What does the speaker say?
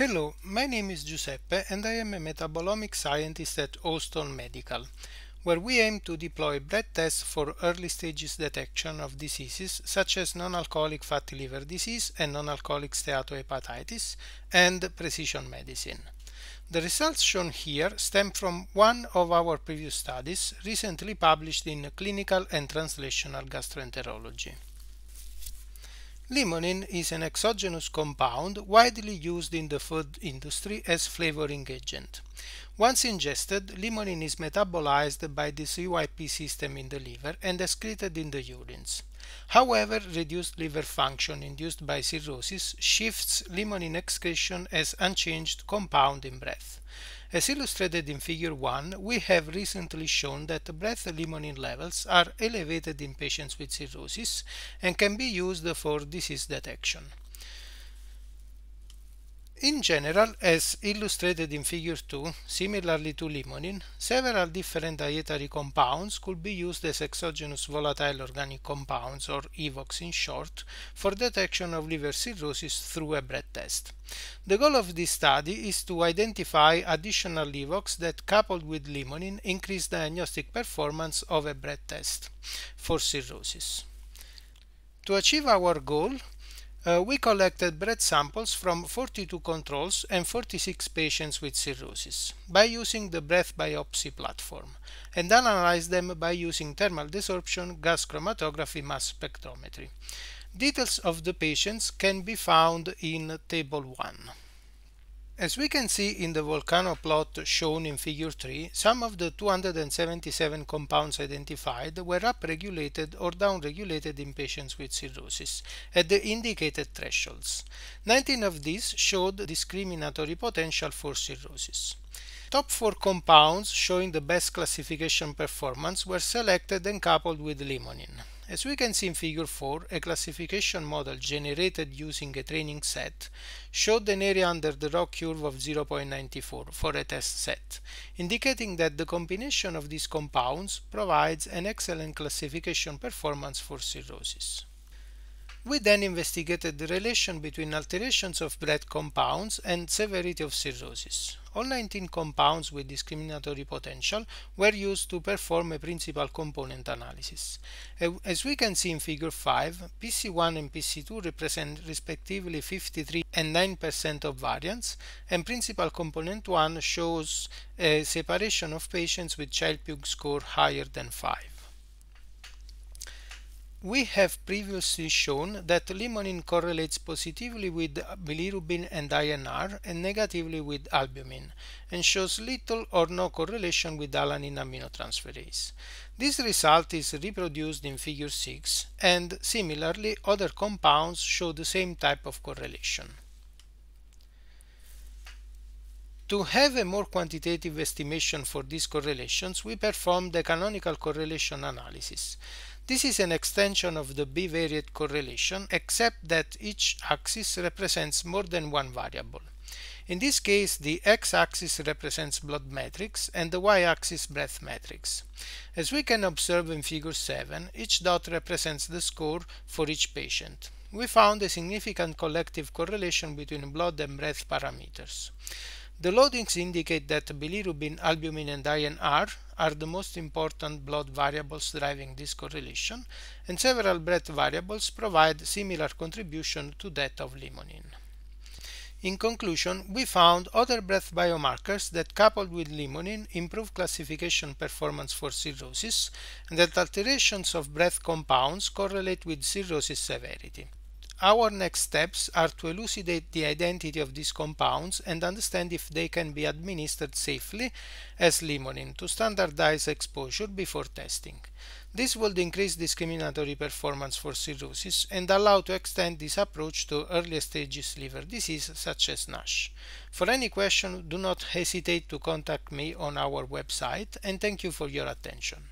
Hello, my name is Giuseppe and I am a metabolomic scientist at Austin Medical, where we aim to deploy blood tests for early stages detection of diseases such as non-alcoholic fatty liver disease and non-alcoholic steatohepatitis and precision medicine. The results shown here stem from one of our previous studies recently published in Clinical and Translational Gastroenterology. Limonin is an exogenous compound widely used in the food industry as flavoring agent. Once ingested, limonin is metabolized by the CYP system in the liver and excreted in the urines. However, reduced liver function induced by cirrhosis shifts limonin excretion as unchanged compound in breath. As illustrated in figure 1, we have recently shown that breath limonin levels are elevated in patients with cirrhosis and can be used for disease detection. In general, as illustrated in figure 2, similarly to limonin, several different dietary compounds could be used as exogenous volatile organic compounds, or EVOX in short, for detection of liver cirrhosis through a breath test. The goal of this study is to identify additional EVOX that, coupled with limonin, increase diagnostic performance of a breath test for cirrhosis. To achieve our goal, uh, we collected breath samples from 42 controls and 46 patients with cirrhosis by using the breath biopsy platform and analyzed them by using thermal desorption gas chromatography mass spectrometry. Details of the patients can be found in Table 1. As we can see in the volcano plot shown in figure 3, some of the 277 compounds identified were upregulated or downregulated in patients with cirrhosis at the indicated thresholds. 19 of these showed discriminatory potential for cirrhosis. Top 4 compounds showing the best classification performance were selected and coupled with limonin. As we can see in figure 4, a classification model generated using a training set showed an area under the rock curve of 0.94 for a test set, indicating that the combination of these compounds provides an excellent classification performance for cirrhosis. We then investigated the relation between alterations of blood compounds and severity of cirrhosis. All 19 compounds with discriminatory potential were used to perform a principal component analysis. As we can see in figure 5, PC1 and PC2 represent respectively 53 and 9% of variance, and principal component 1 shows a separation of patients with child-pugh score higher than 5. We have previously shown that limonin correlates positively with bilirubin and INR and negatively with albumin and shows little or no correlation with alanine aminotransferase. This result is reproduced in figure 6 and similarly other compounds show the same type of correlation. To have a more quantitative estimation for these correlations, we perform the canonical correlation analysis. This is an extension of the bivariate correlation except that each axis represents more than one variable. In this case, the x-axis represents blood matrix and the y-axis breath matrix. As we can observe in figure 7, each dot represents the score for each patient. We found a significant collective correlation between blood and breath parameters. The loadings indicate that bilirubin, albumin and iron are, are the most important blood variables driving this correlation, and several breath variables provide similar contribution to that of limonin. In conclusion, we found other breath biomarkers that coupled with limonin improve classification performance for cirrhosis and that alterations of breath compounds correlate with cirrhosis severity. Our next steps are to elucidate the identity of these compounds and understand if they can be administered safely as limonin to standardize exposure before testing. This would increase discriminatory performance for cirrhosis and allow to extend this approach to earlier stages liver disease such as NASH. For any question, do not hesitate to contact me on our website and thank you for your attention.